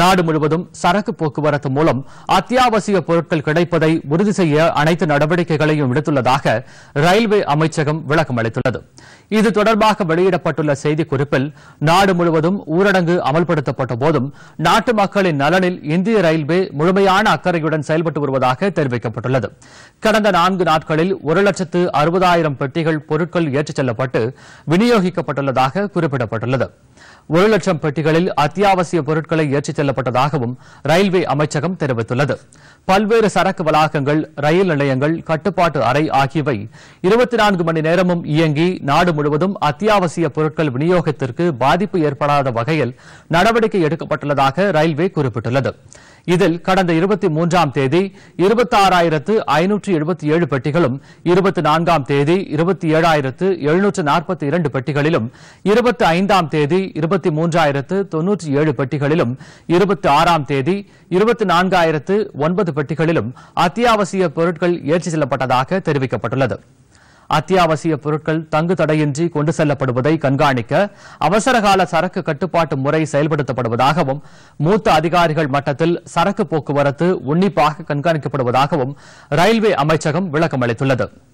நாடு முழுவதும் சரக்கு போக்குவரத்து மூலம் அத்தியாவசிய பொருட்கள் கிடைப்பதை உறுதி செய்ய அனைத்து நடவடிக்கைகளையும் எடுத்துள்ளதாக ரயில்வே அமைச்சகம் விளக்கம் அளித்துள்ளது இது தொடர்பாக வெளியிடப்பட்டுள்ள செய்திக்குறிப்பில் நாடு முழுவதும் ஊரடங்கு அமல்படுத்தப்பட்ட போதும் நாட்டு மக்களின் நலனில் இந்திய ரயில்வே முழுமையான அக்கறையுடன் செயல்பட்டு வருவதாக தெரிவிக்கப்பட்டுள்ளது கடந்த நான்கு நாட்களில் ஒரு லட்சத்து அறுபதாயிரம் பெட்டிகள் பொருட்கள் ஏற்றுச் செல்லப்பட்டு விநியோகிக்கப்பட்டுள்ளதாக குறிப்பிடப்பட்டுள்ளது ஒரு லட்சம் பெட்டிகளில் அத்தியாவசிய பொருட்களை ஏற்றிச் செல்லப்பட்டதாகவும் ரயில்வே அமைச்சகம் தெரிவித்துள்ளது பல்வேறு சரக்கு வளாகங்கள் ரயில் நிலையங்கள் கட்டுப்பாட்டு அறை ஆகியவை இருபத்தி நான்கு மணி நேரமும் இயங்கி நாடு முழுவதும் அத்தியாவசிய பொருட்கள் விநியோகத்திற்கு பாதிப்பு ஏற்படாத வகையில் நடவடிக்கை எடுக்கப்பட்டுள்ளதாக ரயில்வே குறிப்பிட்டுள்ளது இதில் கடந்த இருபத்தி மூன்றாம் தேதி இருபத்தி ஆறாயிரத்து ஐநூற்று எழுபத்தி ஏழு பெட்டிகளும் இருபத்தி நான்காம் தேதி இருபத்தி ஏழாயிரத்து எழுநூற்று நாற்பத்தி இரண்டு பெட்டிகளிலும் இருபத்தி ஐந்தாம் தேதி இருபத்தி மூன்றாயிரத்து தொன்னூற்றி ஏழு பெட்டிகளிலும் இருபத்தி ஆறாம் தேதி இருபத்தி நான்காயிரத்து ஒன்பது பெட்டிகளிலும் அத்தியாவசிய பொருட்கள் ஏற்றிச் செல்லப்பட்டதாக தெரிவிக்கப்பட்டுள்ளது அத்தியாவசிய பொருட்கள் தங்கு தடையின்றி கொண்டு செல்லப்படுவதை கண்காணிக்க அவசரகால சரக்கு கட்டுப்பாட்டு முறை செயல்படுத்தப்படுவதாகவும் மூத்த அதிகாரிகள் மட்டத்தில் சரக்கு போக்குவரத்து உன்னிப்பாக கண்காணிக்கப்படுவதாகவும் ரயில்வே அமைச்சகம் விளக்கம் அளித்துள்ளது